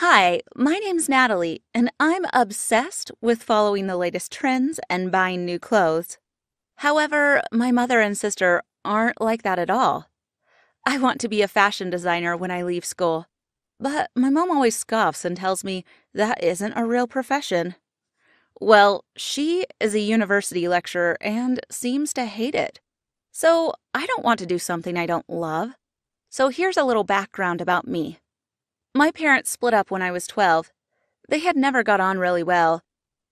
Hi, my name's Natalie, and I'm obsessed with following the latest trends and buying new clothes. However, my mother and sister aren't like that at all. I want to be a fashion designer when I leave school, but my mom always scoffs and tells me that isn't a real profession. Well, she is a university lecturer and seems to hate it. So I don't want to do something I don't love. So here's a little background about me. My parents split up when I was 12. They had never got on really well.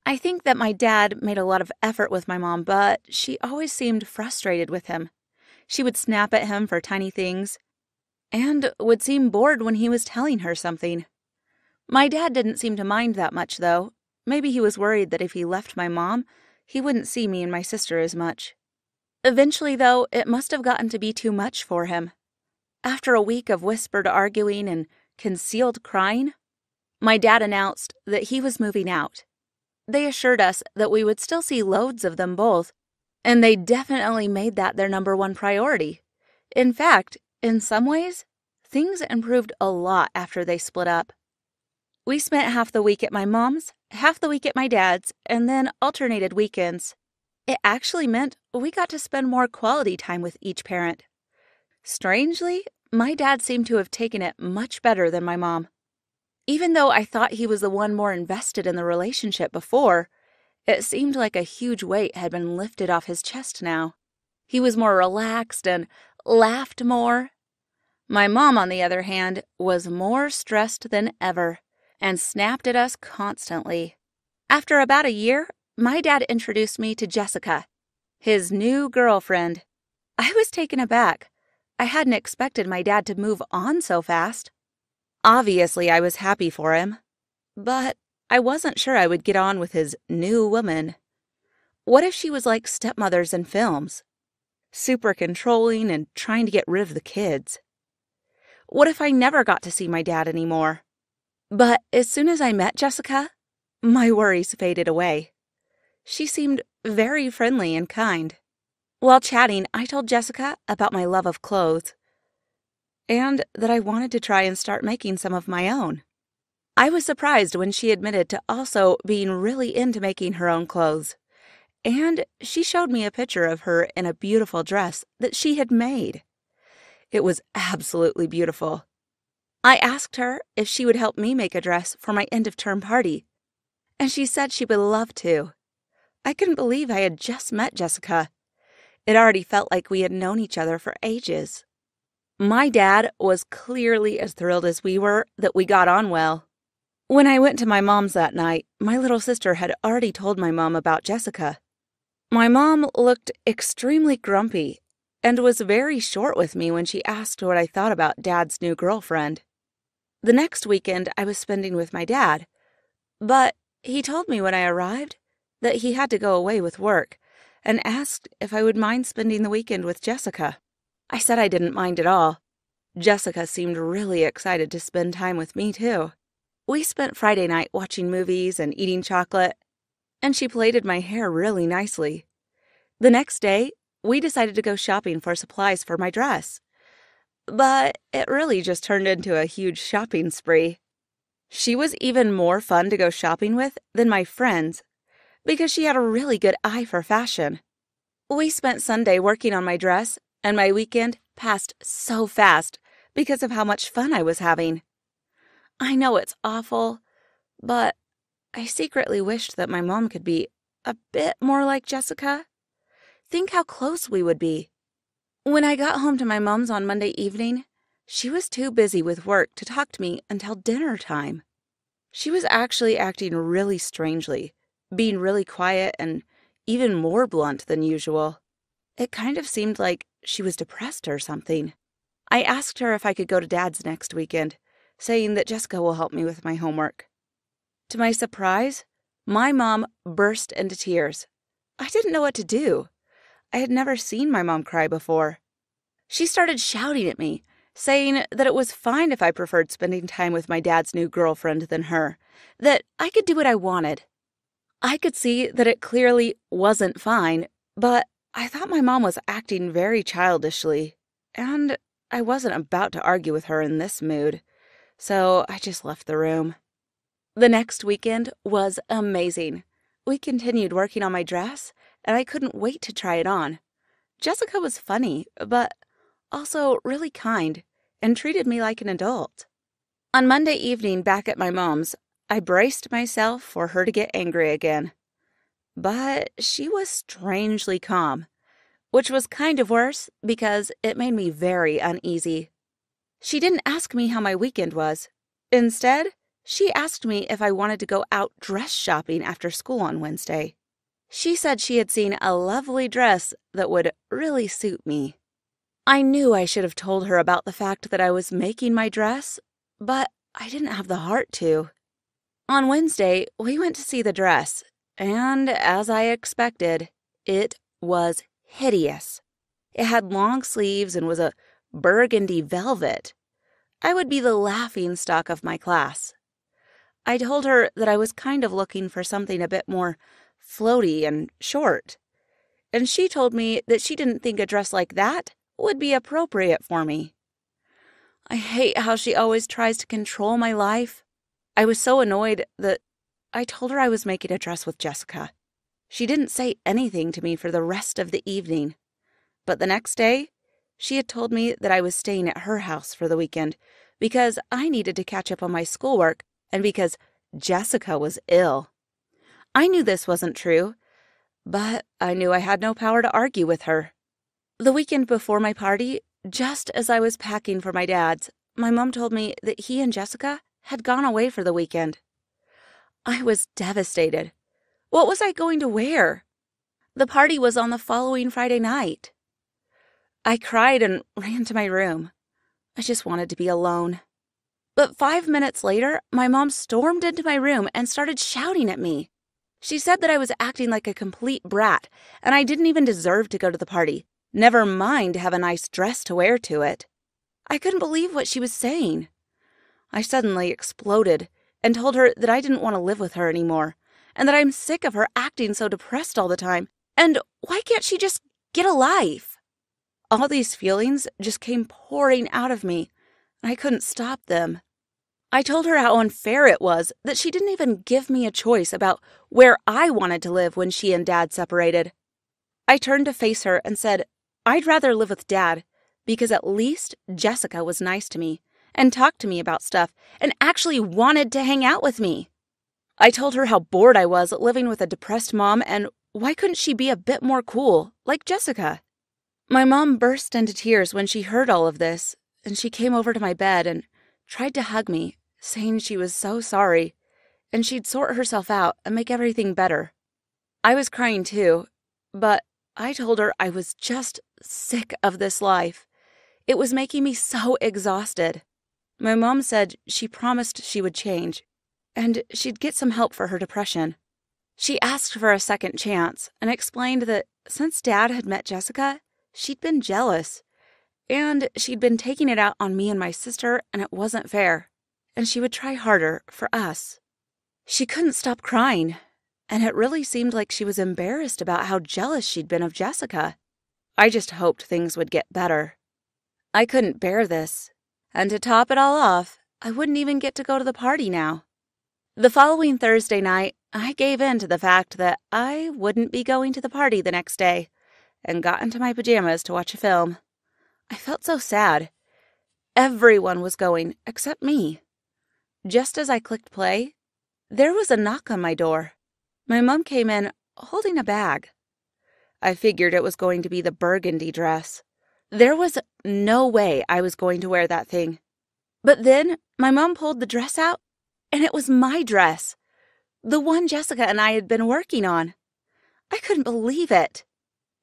I think that my dad made a lot of effort with my mom, but she always seemed frustrated with him. She would snap at him for tiny things and would seem bored when he was telling her something. My dad didn't seem to mind that much, though. Maybe he was worried that if he left my mom, he wouldn't see me and my sister as much. Eventually, though, it must have gotten to be too much for him. After a week of whispered arguing and concealed crying, my dad announced that he was moving out. They assured us that we would still see loads of them both, and they definitely made that their number one priority. In fact, in some ways, things improved a lot after they split up. We spent half the week at my mom's, half the week at my dad's, and then alternated weekends. It actually meant we got to spend more quality time with each parent. Strangely, my dad seemed to have taken it much better than my mom. Even though I thought he was the one more invested in the relationship before, it seemed like a huge weight had been lifted off his chest now. He was more relaxed and laughed more. My mom, on the other hand, was more stressed than ever and snapped at us constantly. After about a year, my dad introduced me to Jessica, his new girlfriend. I was taken aback. I hadn't expected my dad to move on so fast. Obviously, I was happy for him, but I wasn't sure I would get on with his new woman. What if she was like stepmothers in films? Super controlling and trying to get rid of the kids. What if I never got to see my dad anymore? But as soon as I met Jessica, my worries faded away. She seemed very friendly and kind. While chatting, I told Jessica about my love of clothes and that I wanted to try and start making some of my own. I was surprised when she admitted to also being really into making her own clothes. And she showed me a picture of her in a beautiful dress that she had made. It was absolutely beautiful. I asked her if she would help me make a dress for my end of term party, and she said she would love to. I couldn't believe I had just met Jessica it already felt like we had known each other for ages. My dad was clearly as thrilled as we were that we got on well. When I went to my mom's that night, my little sister had already told my mom about Jessica. My mom looked extremely grumpy and was very short with me when she asked what I thought about dad's new girlfriend. The next weekend I was spending with my dad, but he told me when I arrived that he had to go away with work and asked if I would mind spending the weekend with Jessica. I said I didn't mind at all. Jessica seemed really excited to spend time with me, too. We spent Friday night watching movies and eating chocolate, and she plaited my hair really nicely. The next day, we decided to go shopping for supplies for my dress. But it really just turned into a huge shopping spree. She was even more fun to go shopping with than my friends because she had a really good eye for fashion. We spent Sunday working on my dress, and my weekend passed so fast because of how much fun I was having. I know it's awful, but I secretly wished that my mom could be a bit more like Jessica. Think how close we would be. When I got home to my mom's on Monday evening, she was too busy with work to talk to me until dinner time. She was actually acting really strangely being really quiet and even more blunt than usual. It kind of seemed like she was depressed or something. I asked her if I could go to Dad's next weekend, saying that Jessica will help me with my homework. To my surprise, my mom burst into tears. I didn't know what to do. I had never seen my mom cry before. She started shouting at me, saying that it was fine if I preferred spending time with my dad's new girlfriend than her, that I could do what I wanted. I could see that it clearly wasn't fine, but I thought my mom was acting very childishly, and I wasn't about to argue with her in this mood, so I just left the room. The next weekend was amazing. We continued working on my dress, and I couldn't wait to try it on. Jessica was funny, but also really kind, and treated me like an adult. On Monday evening, back at my mom's, I braced myself for her to get angry again. But she was strangely calm, which was kind of worse because it made me very uneasy. She didn't ask me how my weekend was. Instead, she asked me if I wanted to go out dress shopping after school on Wednesday. She said she had seen a lovely dress that would really suit me. I knew I should have told her about the fact that I was making my dress, but I didn't have the heart to. On Wednesday, we went to see the dress, and as I expected, it was hideous. It had long sleeves and was a burgundy velvet. I would be the laughing stock of my class. I told her that I was kind of looking for something a bit more floaty and short, and she told me that she didn't think a dress like that would be appropriate for me. I hate how she always tries to control my life I was so annoyed that I told her I was making a dress with Jessica. She didn't say anything to me for the rest of the evening. But the next day, she had told me that I was staying at her house for the weekend because I needed to catch up on my schoolwork and because Jessica was ill. I knew this wasn't true, but I knew I had no power to argue with her. The weekend before my party, just as I was packing for my dad's, my mom told me that he and Jessica had gone away for the weekend. I was devastated. What was I going to wear? The party was on the following Friday night. I cried and ran to my room. I just wanted to be alone. But five minutes later, my mom stormed into my room and started shouting at me. She said that I was acting like a complete brat and I didn't even deserve to go to the party, never mind have a nice dress to wear to it. I couldn't believe what she was saying. I suddenly exploded and told her that I didn't want to live with her anymore, and that I'm sick of her acting so depressed all the time, and why can't she just get a life? All these feelings just came pouring out of me, and I couldn't stop them. I told her how unfair it was that she didn't even give me a choice about where I wanted to live when she and Dad separated. I turned to face her and said, I'd rather live with Dad because at least Jessica was nice to me and talked to me about stuff and actually wanted to hang out with me. I told her how bored I was living with a depressed mom and why couldn't she be a bit more cool, like Jessica? My mom burst into tears when she heard all of this, and she came over to my bed and tried to hug me, saying she was so sorry and she'd sort herself out and make everything better. I was crying too, but I told her I was just sick of this life. It was making me so exhausted. My mom said she promised she would change, and she'd get some help for her depression. She asked for a second chance and explained that since Dad had met Jessica, she'd been jealous. And she'd been taking it out on me and my sister, and it wasn't fair. And she would try harder for us. She couldn't stop crying, and it really seemed like she was embarrassed about how jealous she'd been of Jessica. I just hoped things would get better. I couldn't bear this, and to top it all off, I wouldn't even get to go to the party now. The following Thursday night, I gave in to the fact that I wouldn't be going to the party the next day and got into my pajamas to watch a film. I felt so sad. Everyone was going except me. Just as I clicked play, there was a knock on my door. My mom came in holding a bag. I figured it was going to be the burgundy dress. There was no way I was going to wear that thing. But then my mom pulled the dress out, and it was my dress, the one Jessica and I had been working on. I couldn't believe it.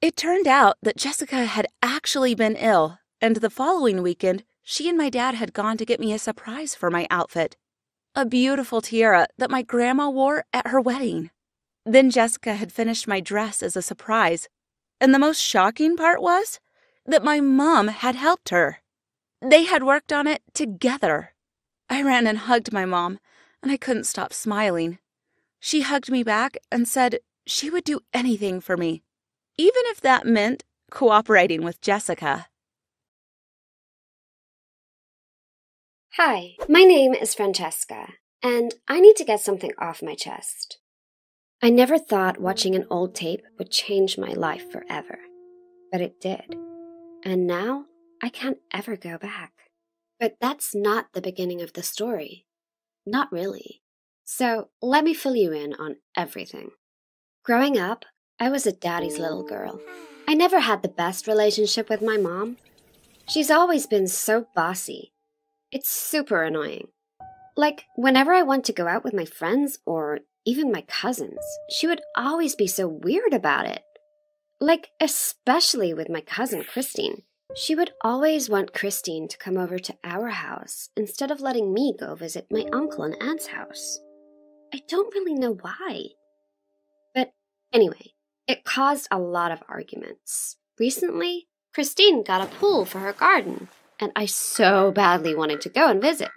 It turned out that Jessica had actually been ill, and the following weekend, she and my dad had gone to get me a surprise for my outfit a beautiful tiara that my grandma wore at her wedding. Then Jessica had finished my dress as a surprise, and the most shocking part was that my mom had helped her. They had worked on it together. I ran and hugged my mom, and I couldn't stop smiling. She hugged me back and said she would do anything for me, even if that meant cooperating with Jessica. Hi, my name is Francesca, and I need to get something off my chest. I never thought watching an old tape would change my life forever, but it did and now I can't ever go back. But that's not the beginning of the story. Not really. So let me fill you in on everything. Growing up, I was a daddy's little girl. I never had the best relationship with my mom. She's always been so bossy. It's super annoying. Like, whenever I want to go out with my friends or even my cousins, she would always be so weird about it. Like, especially with my cousin Christine. She would always want Christine to come over to our house instead of letting me go visit my uncle and aunt's house. I don't really know why. But anyway, it caused a lot of arguments. Recently, Christine got a pool for her garden, and I so badly wanted to go and visit.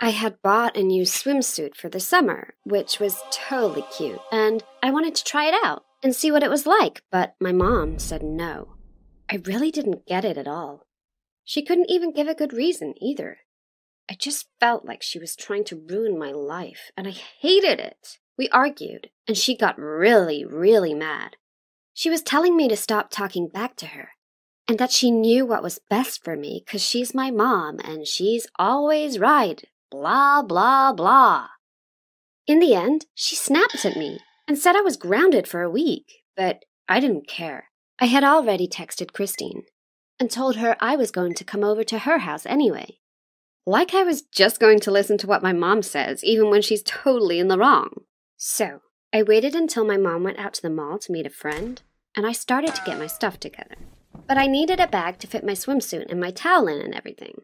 I had bought a new swimsuit for the summer, which was totally cute, and I wanted to try it out and see what it was like, but my mom said no. I really didn't get it at all. She couldn't even give a good reason either. I just felt like she was trying to ruin my life, and I hated it. We argued, and she got really, really mad. She was telling me to stop talking back to her, and that she knew what was best for me because she's my mom and she's always right. Blah, blah, blah. In the end, she snapped at me and said I was grounded for a week, but I didn't care. I had already texted Christine and told her I was going to come over to her house anyway. Like I was just going to listen to what my mom says, even when she's totally in the wrong. So, I waited until my mom went out to the mall to meet a friend, and I started to get my stuff together. But I needed a bag to fit my swimsuit and my towel in and everything.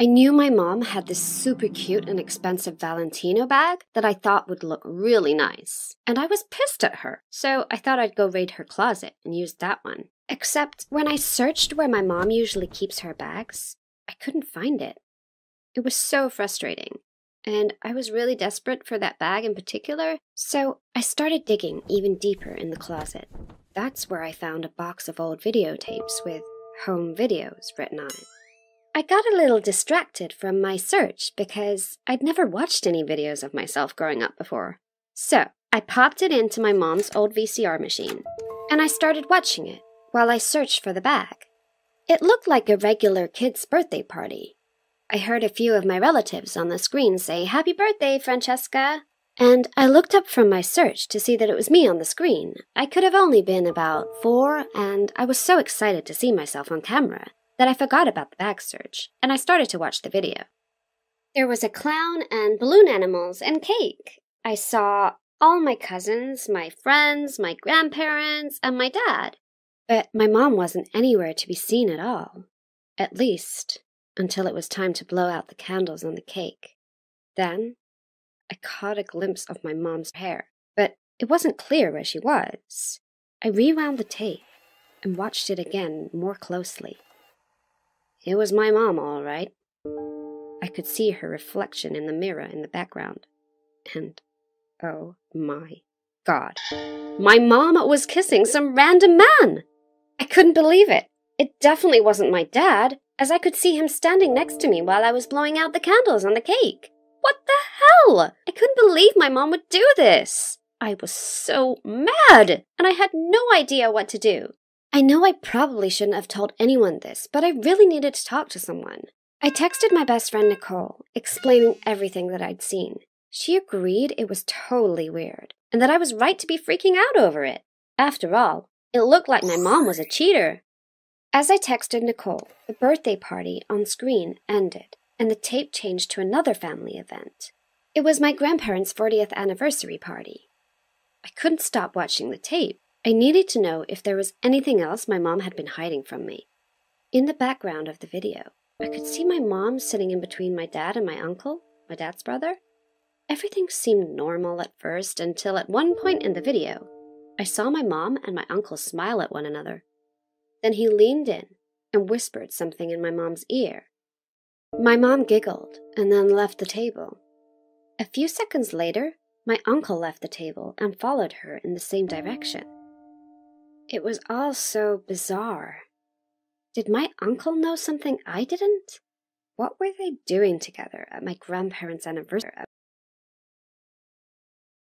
I knew my mom had this super cute and expensive Valentino bag that I thought would look really nice, and I was pissed at her, so I thought I'd go raid her closet and use that one. Except when I searched where my mom usually keeps her bags, I couldn't find it. It was so frustrating, and I was really desperate for that bag in particular, so I started digging even deeper in the closet. That's where I found a box of old videotapes with home videos written on it. I got a little distracted from my search because I'd never watched any videos of myself growing up before. So, I popped it into my mom's old VCR machine, and I started watching it while I searched for the bag. It looked like a regular kid's birthday party. I heard a few of my relatives on the screen say, Happy birthday, Francesca! And I looked up from my search to see that it was me on the screen. I could have only been about four, and I was so excited to see myself on camera that I forgot about the bag search, and I started to watch the video. There was a clown and balloon animals and cake. I saw all my cousins, my friends, my grandparents, and my dad. But my mom wasn't anywhere to be seen at all. At least until it was time to blow out the candles on the cake. Then I caught a glimpse of my mom's hair, but it wasn't clear where she was. I rewound the tape and watched it again more closely. It was my mom, all right. I could see her reflection in the mirror in the background. And oh my god, my mom was kissing some random man! I couldn't believe it. It definitely wasn't my dad, as I could see him standing next to me while I was blowing out the candles on the cake. What the hell? I couldn't believe my mom would do this. I was so mad, and I had no idea what to do. I know I probably shouldn't have told anyone this, but I really needed to talk to someone. I texted my best friend Nicole, explaining everything that I'd seen. She agreed it was totally weird, and that I was right to be freaking out over it. After all, it looked like my mom was a cheater. As I texted Nicole, the birthday party on screen ended, and the tape changed to another family event. It was my grandparents' 40th anniversary party. I couldn't stop watching the tape. I needed to know if there was anything else my mom had been hiding from me. In the background of the video, I could see my mom sitting in between my dad and my uncle, my dad's brother. Everything seemed normal at first until at one point in the video, I saw my mom and my uncle smile at one another. Then he leaned in and whispered something in my mom's ear. My mom giggled and then left the table. A few seconds later, my uncle left the table and followed her in the same direction. It was all so bizarre. Did my uncle know something I didn't? What were they doing together at my grandparents' anniversary?